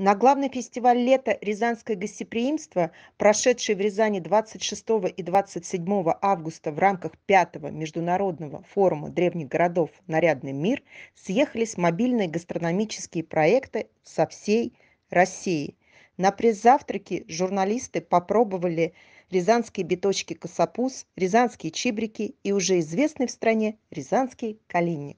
На главный фестиваль лета «Рязанское гостеприимство», прошедший в Рязани 26 и 27 августа в рамках 5 международного форума древних городов «Нарядный мир», съехались мобильные гастрономические проекты со всей России. На пресс-завтраке журналисты попробовали рязанские биточки косопус, рязанские чибрики и уже известный в стране рязанский калинник.